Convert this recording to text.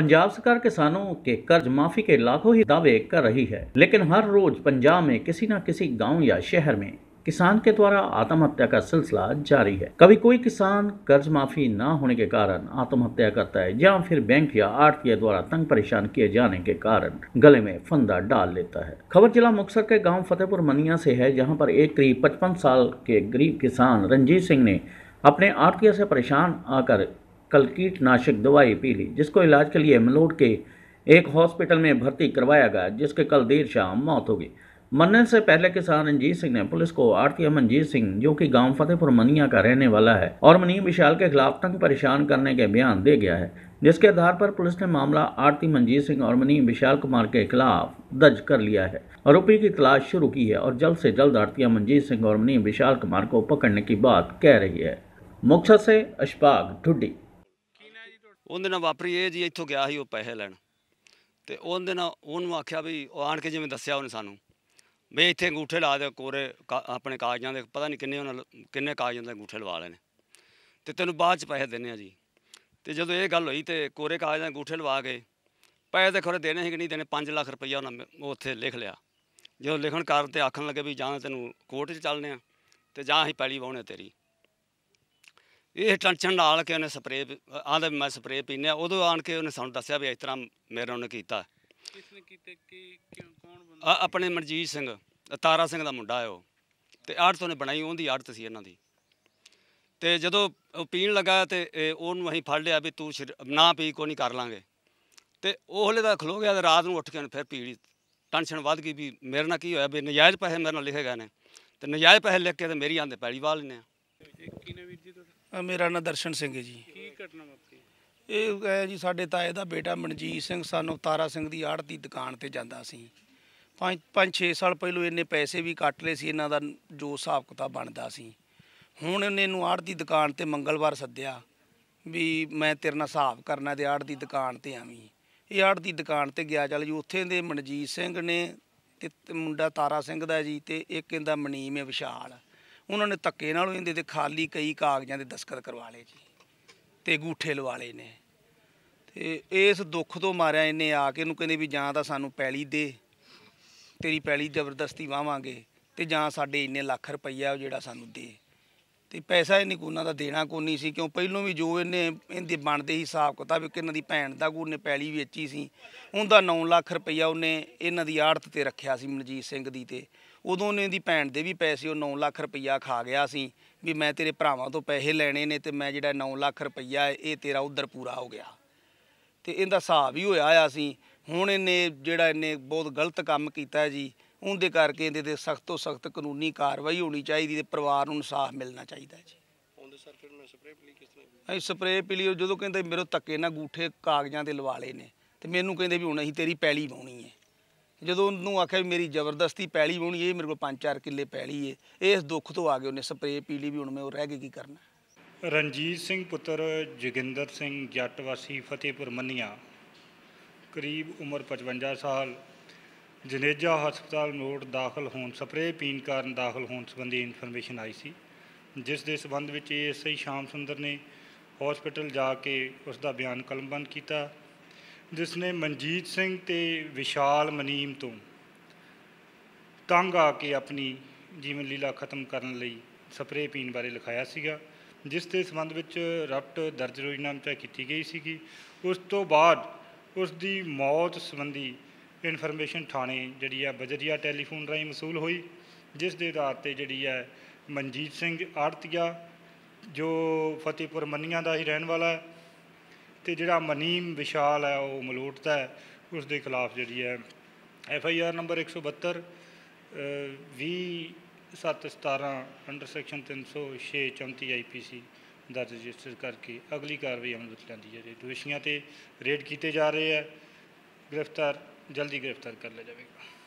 पंजाब सरकार किसानों के कर्ज माफी के लाखों ही दावे कर रही है लेकिन हर रोज पंजाब में किसी न किसी गांव या शहर में किसान के द्वारा आत्महत्या का सिलसिला जारी है कभी कोई किसान कर्ज माफी न होने के कारण आत्महत्या करता है या फिर बैंक या आरती द्वारा तंग परेशान किए जाने के कारण गले में फंदा डाल लेता है खबर जिला मुक्सर के गांव फतेहपुर मनिया से है जहां पर एक करीब पचपन साल के गरीब किसान रंजीत सिंह ने अपने आड़तिया से परेशान आकर कल कीटनाशक दवाई पी ली जिसको इलाज के लिए मलोड के एक हॉस्पिटल में भर्ती करवाया गया जिसके कल देर शाम मौत हो गई मरने से पहले किसान रंजीत सिंह ने पुलिस को आरती अमनजीत सिंह जो कि गांव फतेहपुर मनिया का रहने वाला है और मनीम विशाल के खिलाफ तंग परेशान करने के बयान दे गया है जिसके आधार पर पुलिस ने मामला आरती मंजीत सिंह और मनीम विशाल कुमार के खिलाफ दर्ज कर लिया है आरोपी की तलाश शुरू की है और जल्द से जल्द आरती अमनजीत सिंह और मनीम विशाल कुमार को पकड़ने की बात कह रही है मुख्य से अशफाक ढुड्डी ਉਹਦੇ ਨਾਲ ਵਾਪਰੀ ਇਹ ਜੀ ਇੱਥੋਂ ਗਿਆ ਸੀ ਉਹ ਪੈਸੇ ਲੈਣ ਤੇ ਉਹਦੇ ਨਾਲ ਉਹਨੂੰ ਆਖਿਆ ਵੀ ਉਹ ਆਣ ਕੇ ਜਿਵੇਂ ਦੱਸਿਆ ਉਹਨੇ ਸਾਨੂੰ ਵੀ ਇੱਥੇ ਅੰਗੂਠੇ ਲਾ ਦੇ ਕੋਰੇ ਆਪਣੇ ਕਾਗਜ਼ਾਂ ਦੇ ਪਤਾ ਨਹੀਂ ਕਿੰਨੇ ਉਹਨਾਂ ਕਿੰਨੇ ਕਾਗਜ਼ਾਂ ਦੇ ਅੰਗੂਠੇ ਲਵਾ ਲੈਣੇ ਤੇ ਤੈਨੂੰ ਬਾਅਦ ਚ ਪੈਸੇ ਦੇਣੇ ਆ ਜੀ ਤੇ ਜਦੋਂ ਇਹ ਗੱਲ ਹੋਈ ਤੇ ਕੋਰੇ ਕਾਗਜ਼ਾਂ ਦੇ ਅੰਗੂਠੇ ਲਵਾ ਕੇ ਪੈਸੇ ਤੇ ਖਰੇ ਦੇਣੇ ਸੀ ਕਿ ਨਹੀਂ ਦੇਣੇ 5 ਲੱਖ ਰੁਪਈਆ ਉਹਨਾਂ ਉਹ ਉੱਥੇ ਲਿਖ ਲਿਆ ਜਦੋਂ ਲਿਖਣ ਕਰਨ ਤੇ ਆਖਣ ਲੱਗੇ ਵੀ ਜਾਂ ਤੈਨੂੰ ਕੋਰਟ 'ਚ ਚੱਲਨੇ ਆ ਤੇ ਜਾਂ ਅਸੀਂ ਪੈਲੀ ਵਾਉਣੇ ਤੇਰੀ ਇਹ ਟੈਨਸ਼ਨ ਨਾਲ ਕਿ ਉਹਨੇ ਸਪਰੇ ਆਂਦੇ ਮੈਂ ਸਪਰੇ ਪੀਨੇ ਉਦੋਂ ਆਣ ਕੇ ਉਹਨੇ ਸਾਨੂੰ ਦੱਸਿਆ ਵੀ ਇਸ ਤਰ੍ਹਾਂ ਮੇਰੇ ਉਹਨੇ ਕੀਤਾ ਕਿਸਨੇ ਕੀਤੇ ਕਿ ਕੌਣ ਬੰਦਾ ਆਪਣੇ ਮਨਜੀਤ ਸਿੰਘ ਤਾਰਾ ਸਿੰਘ ਦਾ ਮੁੰਡਾ ਹੈ ਉਹ ਤੇ ਆੜਤ ਉਹਨੇ ਬਣਾਈ ਉਹਦੀ ਆੜਤ ਸੀ ਇਹਨਾਂ ਦੀ ਤੇ ਜਦੋਂ ਉਹ ਪੀਣ ਲੱਗਾ ਤੇ ਉਹਨੂੰ ਅਸੀਂ ਫੜ ਲਿਆ ਵੀ ਤੂੰ ਨਾ ਪੀ ਕੋ ਨਹੀਂ ਕਰ ਲਾਂਗੇ ਤੇ ਉਹ ਹਲੇ ਦਾ ਖਲੋ ਗਿਆ ਤੇ ਰਾਤ ਨੂੰ ਉੱਠ ਕੇ ਉਹਨੇ ਫਿਰ ਪੀੜੀ ਟੈਨਸ਼ਨ ਵੱਧ ਗਈ ਵੀ ਮੇਰੇ ਨਾਲ ਕੀ ਹੋਇਆ ਵੀ ਨਜਾਇਜ਼ ਪੈਸੇ ਮੇਰੇ ਨਾਲ ਲਿਖੇ ਗਏ ਨੇ ਤੇ ਨਜਾਇਜ਼ ਪੈਸੇ ਲਿਖ ਕੇ ਤੇ ਮੇਰੀ ਆਂਦੇ ਪੈਲੀ ਵਾਲ ਨੇ ਕਿਨੇ ਵੀਰ ਜੀ ਮੇਰਾ ਨਾਮ ਦਰਸ਼ਨ ਸਿੰਘ ਹੈ ਜੀ ਕੀ ਘਟਨਾ ਵਾਪਰੀ ਇਹ ਹੈ ਜੀ ਸਾਡੇ ਤਾਏ ਦਾ ਬੇਟਾ ਮਨਜੀਤ ਸਿੰਘ ਸਾਨੂੰ ਤਾਰਾ ਸਿੰਘ ਦੀ ਆੜ ਦੀ ਦੁਕਾਨ ਤੇ ਜਾਂਦਾ ਸੀ ਪੰਜ ਪੰਜ 6 ਸਾਲ ਪਹਿਲੂ ਇਹਨੇ ਪੈਸੇ ਵੀ ਕੱਟ ਲਏ ਸੀ ਇਹਨਾਂ ਦਾ ਜੋ ਹਿਸਾਬ ਕਿਤਾਬ ਬਣਦਾ ਸੀ ਹੁਣ ਇਹਨੇ ਨੂੰ ਆੜ ਦੀ ਦੁਕਾਨ ਤੇ ਮੰਗਲਵਾਰ ਸੱਦਿਆ ਵੀ ਮੈਂ ਤੇਰੇ ਨਾਲ ਹਿਸਾਬ ਕਰਨਾ ਤੇ ਆੜ ਦੀ ਦੁਕਾਨ ਤੇ ਆਵੀਂ ਇਹ ਆੜ ਦੀ ਦੁਕਾਨ ਤੇ ਗਿਆ ਚੱਲ ਜੀ ਉੱਥੇ ਦੇ ਮਨਜੀਤ ਸਿੰਘ ਨੇ ਤੇ ਮੁੰਡਾ ਤਾਰਾ ਸਿੰਘ ਦਾ ਜੀ ਤੇ ਇੱਕ ਇਹਦਾ ਮਨੀਮ ਹੈ ਵਿਸ਼ਾਲ ਉਹਨਾਂ ਨੇ ਧੱਕੇ ਨਾਲ ਇਹਦੇ ਤੇ ਖਾਲੀ ਕਈ ਕਾਗਜ਼ਾਂ ਦੇ ਦਸਖਤ ਕਰਵਾ ਲਏ ਜੀ ਤੇ ਗੂਠੇ ਲਵਾ ਲਏ ਨੇ ਤੇ ਇਸ ਦੁੱਖ ਤੋਂ ਮਾਰਿਆ ਇਹਨੇ ਆ ਕੇ ਇਹਨੂੰ ਕਹਿੰਦੇ ਵੀ ਜਾਂ ਤਾਂ ਸਾਨੂੰ ਪੈਲੀ ਦੇ ਤੇਰੀ ਪੈਲੀ ਜ਼ਬਰਦਸਤੀ ਵਾਵਾਂਗੇ ਤੇ ਜਾਂ ਸਾਡੇ ਇੰਨੇ ਲੱਖ ਰੁਪਈਆ ਉਹ ਜਿਹੜਾ ਸਾਨੂੰ ਦੇ ਤੇ ਪੈਸਾ ਇਹਨੇ ਕੋਨਾ ਦਾ ਦੇਣਾ ਕੋ ਨਹੀਂ ਸੀ ਕਿਉਂ ਪਹਿਲੋਂ ਵੀ ਜੋ ਇਹਨੇ ਇਹਦੇ ਬਣਦੇ ਹੀ ਹਿਸਾਬ ਤਾਂ ਵੀ ਕਿੰਨਾਂ ਦੀ ਭੈਣ ਦਾ ਕੋ ਨੇ ਪੈਲੀ ਵੇਚੀ ਸੀ ਉਹਦਾ 9 ਲੱਖ ਰੁਪਈਆ ਉਹਨੇ ਇਹਨਾਂ ਦੀ ਆੜਤ ਤੇ ਰੱਖਿਆ ਸੀ ਮਨਜੀਤ ਸਿੰਘ ਦੀ ਤੇ ਉਦੋਂ ਨੇ ਦੀ ਭੈਣ ਦੇ ਵੀ ਪੈਸੇ ਉਹ 9 ਲੱਖ ਰੁਪਈਆ ਖਾ ਗਿਆ ਸੀ ਵੀ ਮੈਂ ਤੇਰੇ ਭਰਾਵਾਂ ਤੋਂ ਪੈਸੇ ਲੈਣੇ ਨੇ ਤੇ ਮੈਂ ਜਿਹੜਾ 9 ਲੱਖ ਰੁਪਈਆ ਇਹ ਤੇਰਾ ਉਧਰ ਪੂਰਾ ਹੋ ਗਿਆ ਤੇ ਇਹਦਾ ਹਿਸਾਬ ਹੀ ਹੋਇਆ ਆ ਸੀ ਹੁਣ ਇਹਨੇ ਜਿਹੜਾ ਇਹਨੇ ਬਹੁਤ ਗਲਤ ਕੰਮ ਕੀਤਾ ਜੀ ਉਹਦੇ ਕਰਕੇ ਇਹਦੇ ਤੇ ਸਖਤ ਤੋਂ ਸਖਤ ਕਾਨੂੰਨੀ ਕਾਰਵਾਈ ਹੋਣੀ ਚਾਹੀਦੀ ਤੇ ਪਰਿਵਾਰ ਨੂੰ ਇਨਸਾਫ ਮਿਲਣਾ ਚਾਹੀਦਾ ਜੀ ਉਹਦੇ ਸਰ ਫਿਰ ਮੈਂ ਸਪਰੇਅ ਪੀ ਕਿਸ ਤਰ੍ਹਾਂ ਅਸੀਂ ਸਪਰੇਅ ਪਲੀ ਜਦੋਂ ਕਹਿੰਦੇ ਮੇਰੇ ਤੱਕੇ ਨਾ ਗੂਠੇ ਕਾਗਜ਼ਾਂ ਦੇ ਲਵਾ ਨੇ ਤੇ ਮੈਨੂੰ ਕਹਿੰਦੇ ਵੀ ਹੁਣ ਅਸੀਂ ਤੇਰੀ ਪੈਲੀ ਪਾਉਣੀ ਹੈ ਜਦੋਂ ਉਹਨੂੰ ਆਖਿਆ ਮੇਰੀ ਜ਼ਬਰਦਸਤੀ ਪੈਲੀ ਬਣੀ ਇਹ ਮੇਰੇ ਕੋਲ 5-4 ਕਿੱਲੇ ਪੈਲੀ ਏ ਇਸ ਦੁੱਖ ਤੋਂ ਆ ਗਏ ਉਹਨੇ ਸਪਰੇ ਪੀ ਲਈ ਵੀ ਹੁਣ ਮੈਂ ਉਹ ਰਹਿ ਕੇ ਕੀ ਕਰਨਾ ਰਣਜੀਤ ਸਿੰਘ ਪੁੱਤਰ ਜਗਿੰਦਰ ਸਿੰਘ ਜੱਟ ਵਾਸੀ ਫਤਿਹਪੁਰ ਮੰਨੀਆਂ ਕਰੀਬ ਉਮਰ 55 ਸਾਲ ਜਨੇਜਾ ਹਸਪਤਾਲ ਨੋਟ ਦਾਖਲ ਹੋਣ ਸਪਰੇ ਪੀਣ ਕਾਰਨ ਦਾਖਲ ਹੋਣ ਸੰਬੰਧੀ ਇਨਫੋਰਮੇਸ਼ਨ ਆਈ ਸੀ ਜਿਸ ਦੇ ਸਬੰਧ ਵਿੱਚ ਇਸੇ ਸ਼ਾਮ ਸੁੰਦਰ ਨੇ ਹਸਪੀਟਲ ਜਾ ਕੇ ਉਸ ਦਾ ਬਿਆਨ ਕਲਮਬੰਦ ਕੀਤਾ ਜਿਸ ਨੇ ਮਨਜੀਤ ਸਿੰਘ ਤੇ ਵਿਸ਼ਾਲ ਮਨੀਮ ਤੋਂ ਤੰਗ ਆ ਕੇ ਆਪਣੀ ਜੀਵਨ ਲੀਲਾ ਖਤਮ ਕਰਨ ਲਈ ਸਪਰੇ ਪੀਣ ਬਾਰੇ ਲਿਖਾਇਆ ਸੀਗਾ ਜਿਸ ਦੇ ਸੰਬੰਧ ਵਿੱਚ ਰਪਟ ਦਰਜ ਰੋਜ਼ਨਾਮਚਾ ਕੀਤੀ ਗਈ ਸੀਗੀ ਉਸ ਤੋਂ ਬਾਅਦ ਉਸ ਦੀ ਮੌਤ ਸੰਬੰਧੀ ਇਨਫੋਰਮੇਸ਼ਨ ਥਾਣੇ ਜਿਹੜੀ ਆ ਬਜਰੀਆ ਟੈਲੀਫੋਨ ਰਾਹੀਂ ਮਸੂਲ ਹੋਈ ਜਿਸ ਦੇ ਆਧਾਰ ਤੇ ਜਿਹੜੀ ਹੈ ਮਨਜੀਤ ਸਿੰਘ ਆੜਤੀਆ ਜੋ ਫਤਿਹਪੁਰ ਮੰਨੀਆਂ ਦਾ ਹੀ ਰਹਿਣ ਵਾਲਾ ਹੈ ਤੇ ਜਿਹੜਾ ਮਨੀਮ ਵਿਸ਼ਾਲ ਹੈ ਉਹ ਮਲੋਟਦਾ ਹੈ ਉਸ ਦੇ ਖਿਲਾਫ ਜਿਹੜੀ ਹੈ ਐਫ ਆਈ ਆਰ ਨੰਬਰ 172 ਵੀ 717 ਅੰਡਰ ਸੈਕਸ਼ਨ 306 34 ਆਈਪੀਸੀ ਦਾ ਰਜਿਸਟਰ ਕਰਕੇ ਅਗਲੀ ਕਾਰਵਾਈ ਹਮ ਵਿੱਚ ਲੈਂਦੀ ਹੈ ਰਹੀ ਦੋਸ਼ੀਆਂ ਤੇ ਰੇਡ ਕੀਤੇ ਜਾ ਰਹੇ ਹੈ ਗ੍ਰਿਫਤਾਰ ਜਲਦੀ ਗ੍ਰਿਫਤਾਰ ਕਰ ਲਿਆ ਜਾਵੇਗਾ